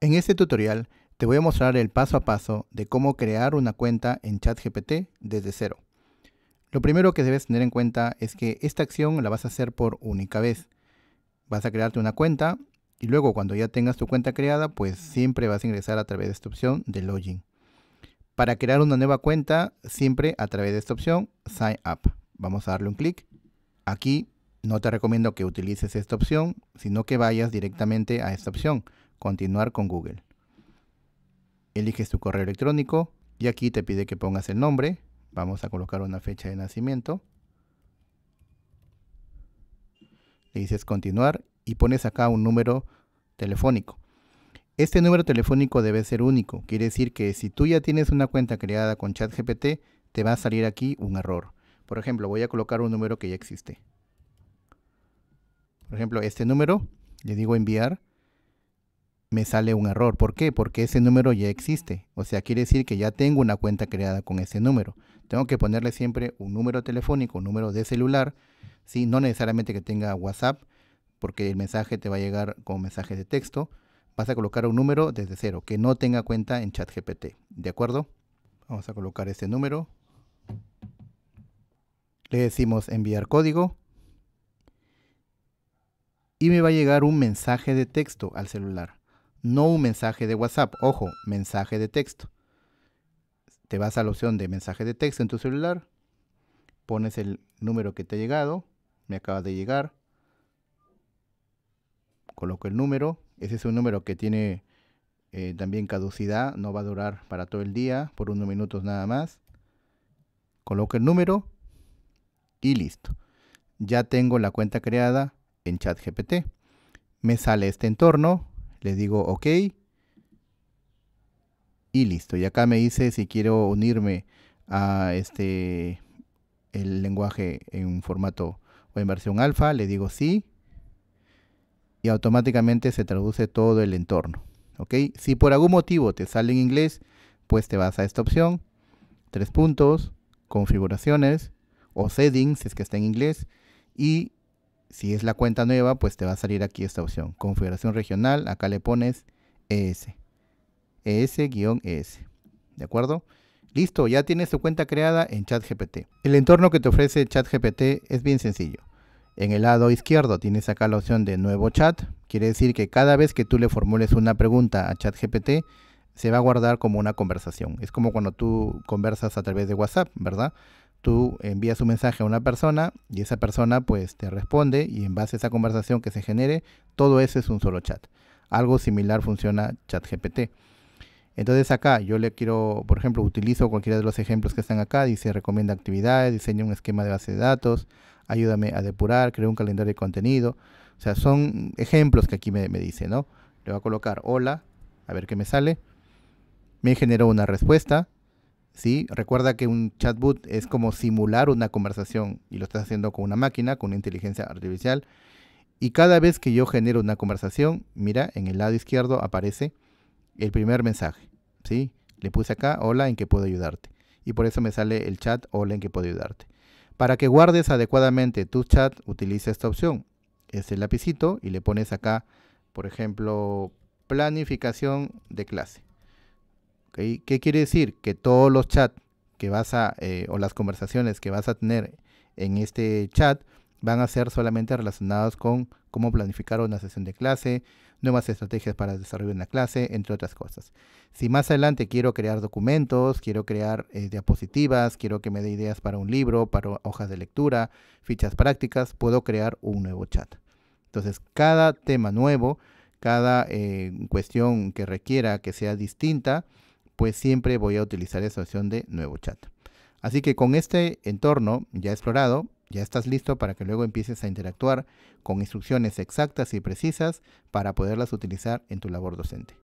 En este tutorial te voy a mostrar el paso a paso de cómo crear una cuenta en ChatGPT desde cero. Lo primero que debes tener en cuenta es que esta acción la vas a hacer por única vez. Vas a crearte una cuenta y luego cuando ya tengas tu cuenta creada, pues siempre vas a ingresar a través de esta opción de login. Para crear una nueva cuenta, siempre a través de esta opción Sign Up. Vamos a darle un clic. Aquí no te recomiendo que utilices esta opción, sino que vayas directamente a esta opción continuar con Google. Eliges tu correo electrónico y aquí te pide que pongas el nombre. Vamos a colocar una fecha de nacimiento. Le dices continuar y pones acá un número telefónico. Este número telefónico debe ser único. Quiere decir que si tú ya tienes una cuenta creada con ChatGPT, te va a salir aquí un error. Por ejemplo, voy a colocar un número que ya existe. Por ejemplo, este número, le digo enviar me sale un error. ¿Por qué? Porque ese número ya existe. O sea, quiere decir que ya tengo una cuenta creada con ese número. Tengo que ponerle siempre un número telefónico, un número de celular, ¿sí? no necesariamente que tenga WhatsApp, porque el mensaje te va a llegar con mensaje de texto. Vas a colocar un número desde cero, que no tenga cuenta en ChatGPT. ¿De acuerdo? Vamos a colocar ese número. Le decimos enviar código y me va a llegar un mensaje de texto al celular no un mensaje de WhatsApp, ojo, mensaje de texto. Te vas a la opción de mensaje de texto en tu celular, pones el número que te ha llegado, me acaba de llegar, coloco el número, ese es un número que tiene eh, también caducidad, no va a durar para todo el día, por unos minutos nada más. Coloco el número y listo. Ya tengo la cuenta creada en ChatGPT. Me sale este entorno, le digo OK y listo. Y acá me dice si quiero unirme a este el lenguaje en formato o en versión alfa, le digo sí y automáticamente se traduce todo el entorno. ¿ok? Si por algún motivo te sale en inglés, pues te vas a esta opción, tres puntos, configuraciones o settings si es que está en inglés y si es la cuenta nueva, pues te va a salir aquí esta opción. Configuración regional, acá le pones ES. ES-ES. E ¿De acuerdo? Listo, ya tienes tu cuenta creada en ChatGPT. El entorno que te ofrece ChatGPT es bien sencillo. En el lado izquierdo tienes acá la opción de nuevo chat. Quiere decir que cada vez que tú le formules una pregunta a ChatGPT, se va a guardar como una conversación. Es como cuando tú conversas a través de WhatsApp, ¿verdad? tú envías un mensaje a una persona y esa persona pues te responde y en base a esa conversación que se genere, todo eso es un solo chat. Algo similar funciona ChatGPT. Entonces acá yo le quiero, por ejemplo, utilizo cualquiera de los ejemplos que están acá, dice recomienda actividades, diseña un esquema de base de datos, ayúdame a depurar, crea un calendario de contenido. O sea, son ejemplos que aquí me, me dice, ¿no? Le voy a colocar hola, a ver qué me sale. Me generó una respuesta, ¿sí? Recuerda que un chatbot es como simular una conversación y lo estás haciendo con una máquina, con una inteligencia artificial. Y cada vez que yo genero una conversación, mira, en el lado izquierdo aparece el primer mensaje, ¿sí? Le puse acá, hola, ¿en qué puedo ayudarte? Y por eso me sale el chat, hola, ¿en qué puedo ayudarte? Para que guardes adecuadamente tu chat, utiliza esta opción. Es el lapicito y le pones acá, por ejemplo, planificación de clase. ¿Qué quiere decir? Que todos los chats que vas eh, o las conversaciones que vas a tener en este chat van a ser solamente relacionados con cómo planificar una sesión de clase, nuevas estrategias para desarrollar una clase, entre otras cosas. Si más adelante quiero crear documentos, quiero crear eh, diapositivas, quiero que me dé ideas para un libro, para hojas de lectura, fichas prácticas, puedo crear un nuevo chat. Entonces, cada tema nuevo, cada eh, cuestión que requiera que sea distinta, pues siempre voy a utilizar esa opción de nuevo chat. Así que con este entorno ya explorado, ya estás listo para que luego empieces a interactuar con instrucciones exactas y precisas para poderlas utilizar en tu labor docente.